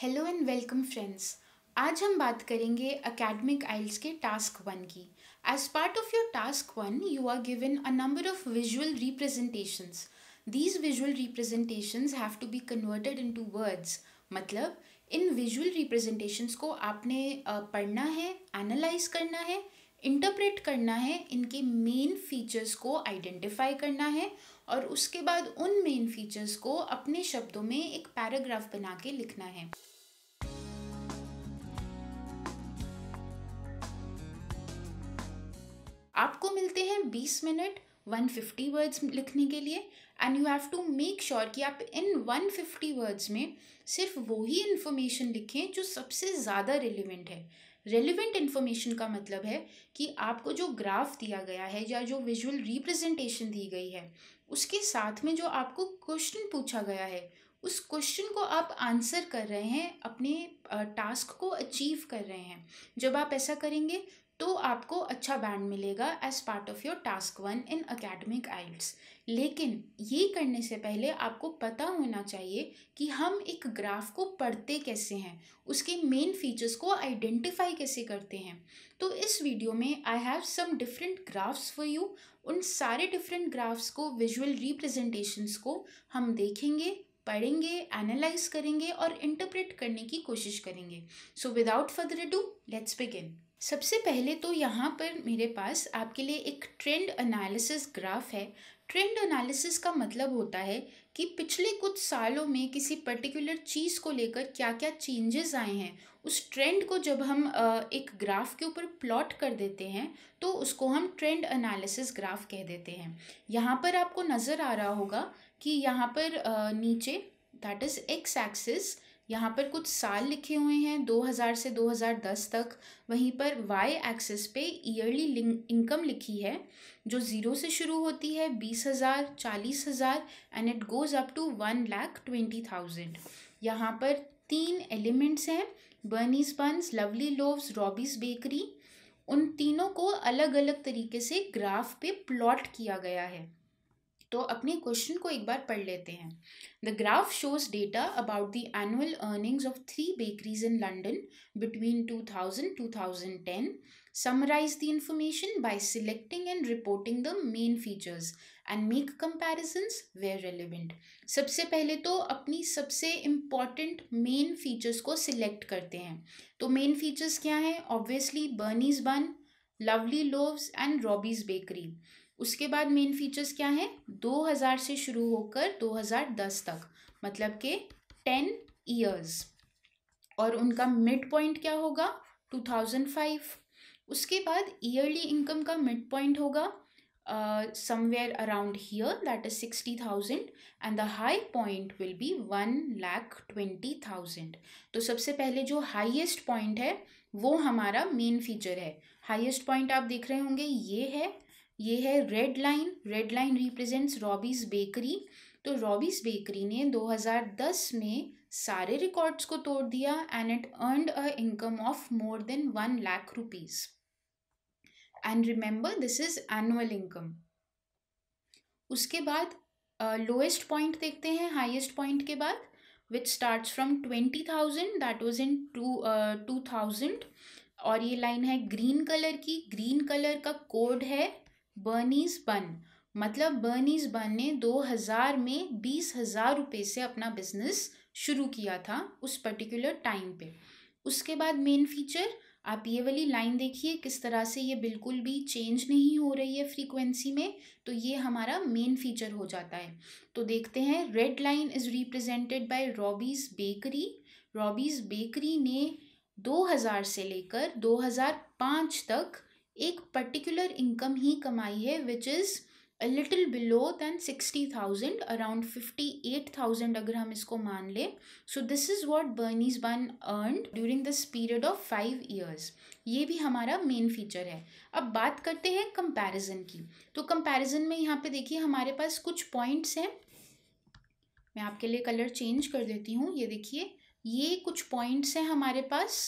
Hello and welcome friends आज हम बात करेंगे अकेडमिक आइल्स के टास्क वन की as part of your task one you are given a number of visual representations these visual representations have to be converted into words मतलब इन visual representations को आपने पढ़ना है एनालाइज करना है इंटरप्रेट करना है इनके मेन फीचर्स को आइडेंटिफाई करना है और उसके बाद उन मेन फीचर्स को अपने शब्दों में एक पैराग्राफ बना के लिखना है आपको मिलते हैं 20 मिनट 150 वर्ड्स लिखने के लिए and you have to make sure कि आप इन 150 वर्ड्स में सिर्फ वो ही इन्फॉर्मेशन लिखें जो सबसे ज़्यादा रिलेवेंट है रेलिवेंट इन्फॉर्मेशन का मतलब है कि आपको जो ग्राफ दिया गया है या जो विजुअल रिप्रेजेंटेशन दी गई है उसके साथ में जो आपको क्वेश्चन पूछा गया है उस क्वेश्चन को आप आंसर कर रहे हैं अपने टास्क को अचीव कर रहे हैं जब आप ऐसा करेंगे तो आपको अच्छा बैंड मिलेगा as part of your task one in academic IELTS लेकिन ये करने से पहले आपको पता होना चाहिए कि हम एक ग्राफ को पढ़ते कैसे हैं उसके मेन फीचर्स को आइडेंटिफाई कैसे करते हैं तो इस वीडियो में I have some different graphs for you उन सारे डिफरेंट ग्राफ्स को विजुअल रिप्रेजेंटेशंस को हम देखेंगे पढ़ेंगे एनालाइज करेंगे और इंटरप्रेट करने की कोशिश करेंगे so without further do let's begin सबसे पहले तो यहाँ पर मेरे पास आपके लिए एक ट्रेंड एनालिसिस ग्राफ है ट्रेंड एनालिसिस का मतलब होता है कि पिछले कुछ सालों में किसी पर्टिकुलर चीज़ को लेकर क्या क्या चेंजेस आए हैं उस ट्रेंड को जब हम एक ग्राफ के ऊपर प्लॉट कर देते हैं तो उसको हम ट्रेंड एनालिसिस ग्राफ कह देते हैं यहाँ पर आपको नज़र आ रहा होगा कि यहाँ पर नीचे दैट इज़ एक्स एक्सिस यहाँ पर कुछ साल लिखे हुए हैं 2000 से 2010 तक वहीं पर वाई एक्सिस पे ईयरली इनकम लिखी है जो ज़ीरो से शुरू होती है बीस हज़ार चालीस हज़ार and it goes up to one lakh twenty thousand यहाँ पर तीन एलिमेंट्स हैं Bernie's Buns Lovely Loaves Robby's Bakery उन तीनों को अलग अलग तरीके से ग्राफ पे प्लॉट किया गया है तो अपने क्वेश्चन को एक बार पढ़ लेते हैं the graph shows data about the annual earnings of three bakeries in London between 2000 2010 summarise the information by selecting and reporting the main features and make comparisons where relevant सबसे पहले तो अपनी सबसे इम्पॉर्टेंट मेन फीचर्स को select करते हैं तो main features क्या हैं obviously Bernie's Bun Lovely Loaves and Robby's Bakery उसके बाद मेन फीचर्स क्या हैं 2000 से शुरू होकर 2010 तक मतलब के 10 ईयर्स और उनका मिड पॉइंट क्या होगा 2005 उसके बाद ईयरली इनकम का मिड पॉइंट होगा somewhere around here that is sixty thousand and the high point will be one lakh twenty thousand तो सबसे पहले जो हाईएस्ट पॉइंट है वो हमारा मेन फीचर है हाईएस्ट पॉइंट आप देख रहे होंगे ये है ये है red line red line represents Robby's Bakery तो रॉबीज बेकरी ने 2010 में सारे रिकॉर्ड्स को तोड़ दिया and it earned a income of more than one lakh rupees and remember this is annual income उसके बाद लोएस्ट uh, पॉइंट देखते हैं हाईएस्ट पॉइंट के बाद which starts from twenty thousand that was in two two thousand और ये line है green colour की ग्रीन कलर का कोड है बर्नीज बन मतलब बर्नीज बन ने 2000 में बीस हज़ार रुपये से अपना बिजनेस शुरू किया था उस पर्टिकुलर टाइम पे उसके बाद मेन फीचर आप ये वाली लाइन देखिए किस तरह से ये बिल्कुल भी चेंज नहीं हो रही है फ्रीक्वेंसी में तो ये हमारा मेन फीचर हो जाता है तो देखते हैं red line is represented by Robby's Bakery Robby's Bakery ने 2000 से लेकर 2005 तक एक पर्टिकुलर इनकम ही कमाई है which is a little below than sixty thousand around fifty eight thousand अगर हम इसको मान लें so this is what Bernie's Bun earn during this period of five years ये भी हमारा मेन फीचर है अब बात करते हैं कंपेरिजन की तो कंपेरिजन में यहाँ पे देखिए हमारे पास कुछ पॉइंट्स हैं मैं आपके लिए कलर चेंज कर देती हूँ ये देखिए ये कुछ पॉइंट्स हैं हमारे पास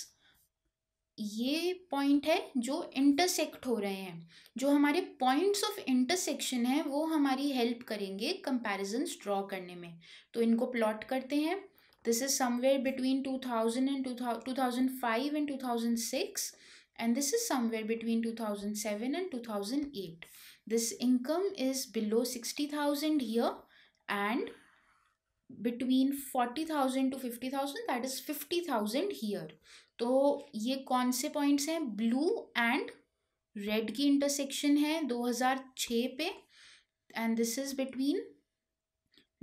ये पॉइंट है जो इंटरसेक्ट हो रहे हैं जो हमारे पॉइंट्स ऑफ इंटरसेक्शन है वो हमारी हेल्प करेंगे कंपेरिजन ड्रॉ करने में तो इनको प्लॉट करते हैं this is somewhere between two thousand and two thousand five and two thousand six and this is somewhere between two thousand seven and two thousand eight this income is below sixty thousand here and between forty thousand to fifty thousand that is fifty thousand here तो ये कौन से points हैं blue and red की intersection है 2006 पे and this is between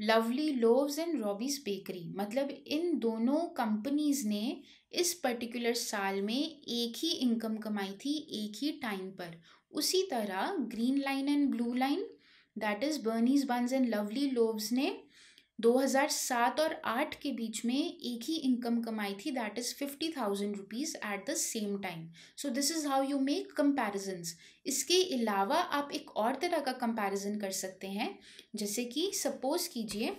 Lovely Loaves and Robby's Bakery मतलब इन दोनों कंपनीज ने इस पर्टिकुलर साल में एक ही इनकम कमाई थी एक ही टाइम पर उसी तरह green line and blue line that is Bernie's Buns and Lovely Loaves ने 2007 और 8 के बीच में एक ही इनकम कमाई थी that is fifty thousand rupees at the same time so this is how you make comparisons इसके अलावा आप एक और तरह का कंपेरिजन कर सकते हैं जैसे कि सपोज़ कीजिए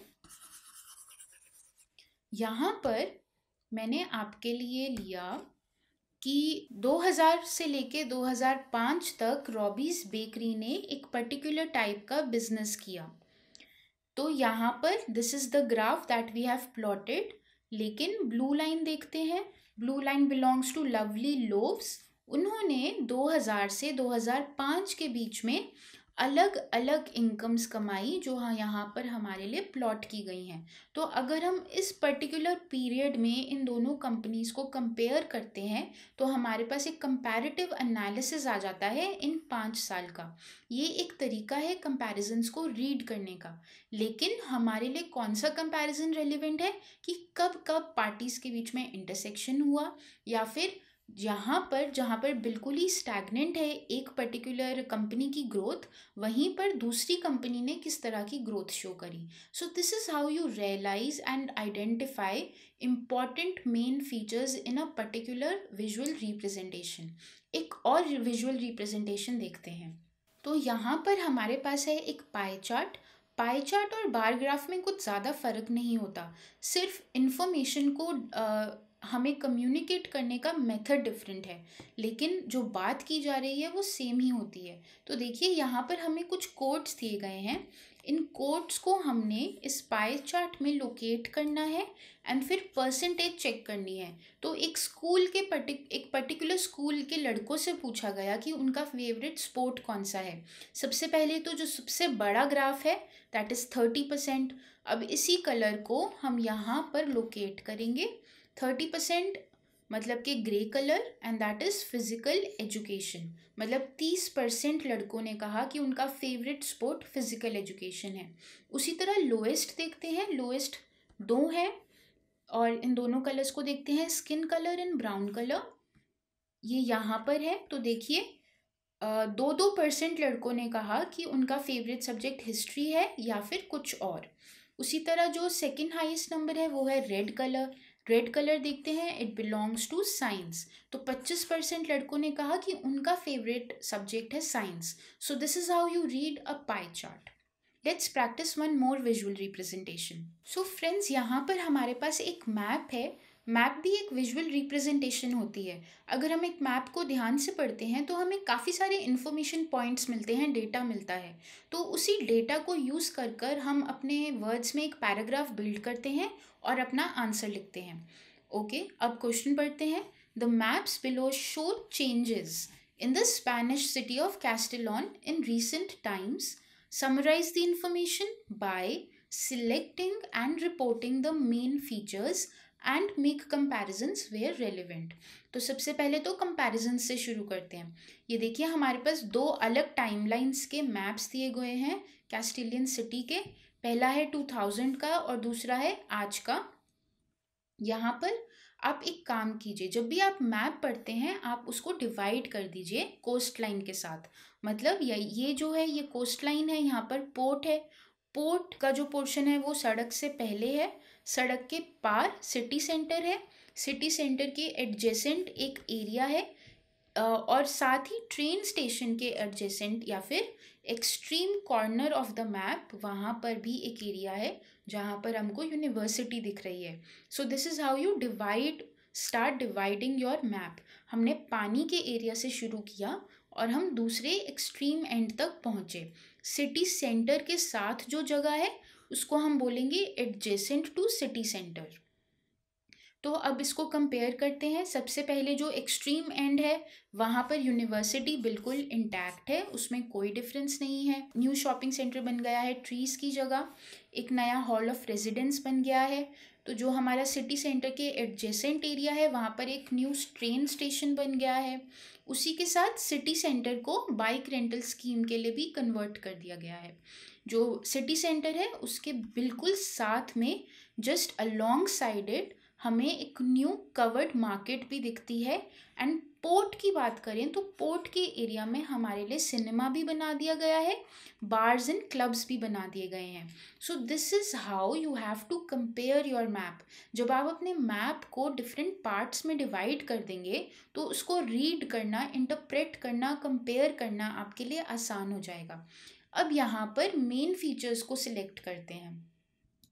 यहाँ पर मैंने आपके लिए लिया कि 2000 से लेके 2005 तक रॉबीज़ बेकरी ने एक पर्टिकुलर टाइप का बिजनेस किया तो यहाँ पर this is the graph that we have plotted लेकिन ब्लू लाइन देखते हैं blue line belongs to Lovely Loaves उन्होंने 2000 से 2005 के बीच में अलग अलग इनकम्स कमाई जो हाँ यहाँ पर हमारे लिए प्लॉट की गई हैं तो अगर हम इस पर्टिकुलर पीरियड में इन दोनों कंपनीज़ को कंपेयर करते हैं तो हमारे पास एक कंपैरेटिव एनालिसिस आ जाता है इन पाँच साल का ये एक तरीका है कंपैरिजन्स को रीड करने का लेकिन हमारे लिए कौन सा कंपैरिजन रेलिवेंट है कि कब कब पार्टीज़ के बीच में इंटरसेक्शन हुआ या फिर जहाँ पर जहाँ पर बिल्कुल ही स्टैगनेंट है एक पर्टिकुलर कंपनी की ग्रोथ वहीं पर दूसरी कंपनी ने किस तरह की ग्रोथ शो करी so this is how you realise and identify important main features in a particular visual representation एक और विजुअल रिप्रेजेंटेशन देखते हैं तो यहाँ पर हमारे पास है एक पाई चार्ट पाई चार्ट और बार ग्राफ में कुछ ज़्यादा फ़र्क नहीं होता सिर्फ इन्फॉर्मेशन को हमें कम्युनिकेट करने का मेथड डिफरेंट है लेकिन जो बात की जा रही है वो सेम ही होती है तो देखिए यहाँ पर हमें कुछ कोड्स दिए गए हैं इन कोड्स को हमने इस चार्ट में लोकेट करना है एंड फिर परसेंटेज चेक करनी है तो एक स्कूल के पर्टिक एक पर्टिकुलर स्कूल के लड़कों से पूछा गया कि उनका फेवरेट स्पोर्ट कौन सा है सबसे पहले तो जो सबसे बड़ा ग्राफ है दैट इज़ थर्टी परसेंट अब इसी कलर को हम यहाँ पर लोकेट करेंगे थर्टी परसेंट मतलब कि grey colour and that is physical education मतलब तीस परसेंट लड़कों ने कहा कि उनका फेवरेट स्पोर्ट फिज़िकल एजुकेशन है उसी तरह लोएस्ट देखते हैं लोएस्ट दो है और इन दोनों कलर्स को देखते हैं skin colour and brown colour ये यहाँ पर है तो देखिए दो दो परसेंट लड़कों ने कहा कि उनका फेवरेट सब्जेक्ट हिस्ट्री है या फिर कुछ और उसी तरह जो सेकंड हाईएस्ट नंबर है वो है रेड कलर रेड कलर देखते हैं इट बिलोंग्स टू साइंस तो 25 परसेंट लड़कों ने कहा कि उनका फेवरेट सब्जेक्ट है science so this is how you read a pie chart let's practise one more visual representation so friends यहाँ पर हमारे पास एक मैप है मैप भी एक विजुअल रिप्रेजेंटेशन होती है अगर हम एक मैप को ध्यान से पढ़ते हैं तो हमें काफ़ी सारे इन्फॉर्मेशन पॉइंट्स मिलते हैं डेटा मिलता है तो उसी डेटा को यूज़ कर कर हम अपने वर्ड्स में एक पैराग्राफ बिल्ड करते हैं और अपना आंसर लिखते हैं ओके okay, अब क्वेश्चन पढ़ते हैं the maps below show changes in the Spanish city of Castellon in recent times summarise the information by selecting and reporting the main features and make comparison where relevant तो सबसे पहले तो comparison से शुरू करते हैं ये देखिए हमारे पास दो अलग टाइमलाइंस के मैप्स दिए गए हैं कैस्टिलियन सिटी के पहला है टू थाउजेंड का और दूसरा है आज का यहाँ पर आप एक काम कीजिए जब भी आप मैप पढ़ते हैं आप उसको डिवाइड कर दीजिए कोस्ट लाइन के साथ मतलब ये जो है ये कोस्ट लाइन है यहाँ पर पोर्ट है पोर्ट का जो पोर्शन है वो सड़क से पहले है सड़क के पार सिटी सेंटर है सिटी सेंटर के एडजेसेंट एक एरिया है और साथ ही ट्रेन स्टेशन के एडजेसेंट या फिर extreme corner of the map वहाँ पर भी एक एरिया है जहाँ पर हमको यूनिवर्सिटी दिख रही है so this is how you divide start dividing your map हमने पानी के एरिया से शुरू किया और हम दूसरे एक्सट्रीम एंड तक पहुँचे सिटी सेंटर के साथ जो जगह है उसको हम बोलेंगे एडजेसेंट टू सिटी सेंटर तो अब इसको कंपेयर करते हैं सबसे पहले जो एक्सट्रीम एंड है वहाँ पर यूनिवर्सिटी बिल्कुल इंटैक्ट है उसमें कोई डिफरेंस नहीं है न्यू शॉपिंग सेंटर बन गया है ट्रीज़ की जगह एक नया हॉल ऑफ रेजिडेंस बन गया है तो जो हमारा सिटी सेंटर के एडजेसेंट एरिया है वहाँ पर एक न्यू ट्रेन स्टेशन बन गया है उसी के साथ सिटी सेंटर को बाइक रेंटल स्कीम के लिए भी कन्वर्ट कर दिया गया है जो सिटी सेंटर है उसके बिल्कुल साथ में जस्ट अलॉन्ग साइडेड हमें एक न्यू कवर्ड मार्केट भी दिखती है एंड पोर्ट की बात करें तो पोर्ट के एरिया में हमारे लिए सिनेमा भी बना दिया गया है बार्स एंड क्लब्स भी बना दिए गए हैं so this is how you have to compare your map जब आप अपने मैप को डिफरेंट पार्ट्स में डिवाइड कर देंगे तो उसको रीड करना इंटरप्रेट करना कंपेयर करना आपके लिए आसान हो जाएगा अब यहाँ पर मेन फीचर्स को सिलेक्ट करते हैं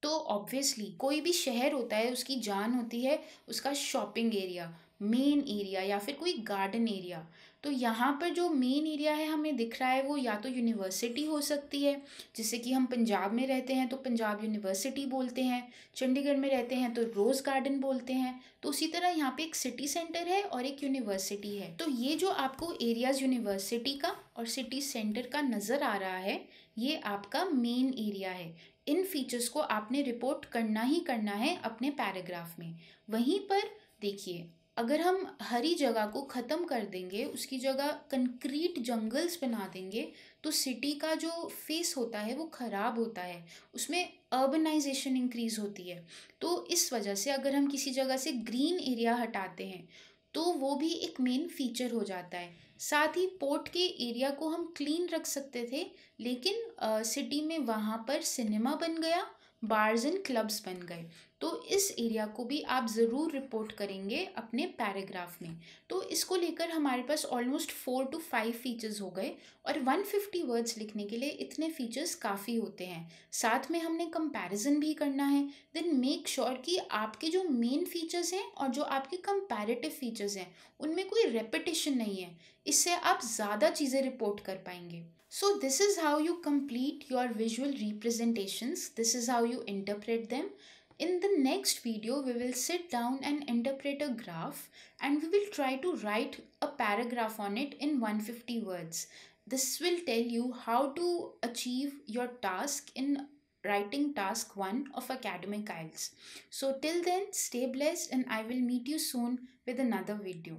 तो ऑब्वियसली कोई भी शहर होता है उसकी जान होती है उसका शॉपिंग एरिया मेन एरिया या फिर कोई गार्डन एरिया तो यहाँ पर जो मेन एरिया है हमें दिख रहा है वो या तो यूनिवर्सिटी हो सकती है जैसे कि हम पंजाब में रहते हैं तो पंजाब यूनिवर्सिटी बोलते हैं चंडीगढ़ में रहते हैं तो रोज़ गार्डन बोलते हैं तो उसी तरह यहाँ पे एक सिटी सेंटर है और एक यूनिवर्सिटी है तो ये जो आपको एरियाज यूनिवर्सिटी का और सिटी सेंटर का नज़र आ रहा है ये आपका मेन एरिया है इन फीचर्स को आपने रिपोर्ट करना ही करना है अपने पैराग्राफ में वहीं पर देखिए अगर हम हरी जगह को ख़त्म कर देंगे उसकी जगह कंक्रीट जंगल्स बना देंगे तो सिटी का जो फेस होता है वो ख़राब होता है उसमें अर्बनाइजेशन इंक्रीज़ होती है तो इस वजह से अगर हम किसी जगह से ग्रीन एरिया हटाते हैं तो वो भी एक मेन फीचर हो जाता है साथ ही पोर्ट के एरिया को हम क्लीन रख सकते थे लेकिन सिटी में वहाँ पर सिनेमा बन गया बार्स एंड क्लब्स बन गए तो इस एरिया को भी आप ज़रूर रिपोर्ट करेंगे अपने पैराग्राफ में तो इसको लेकर हमारे पास almost four to five features हो गए और वन फिफ्टी वर्ड्स लिखने के लिए इतने फीचर्स काफ़ी होते हैं साथ में हमने कंपैरिजन भी करना है देन मेक श्योर कि आपके जो मेन फीचर्स हैं और जो आपके कंपैरेटिव फीचर्स हैं उनमें कोई रेपिटेशन नहीं है इससे आप ज़्यादा चीज़ें रिपोर्ट कर पाएंगे so this is how you complete your visual representation this is how you interpret them In the next video, we will sit down and interpret a graph and we will try to write a paragraph on it in 150 words. This will tell you how to achieve your task in writing task 1 of academic IELTS. So till then, stay blessed and I will meet you soon with another video.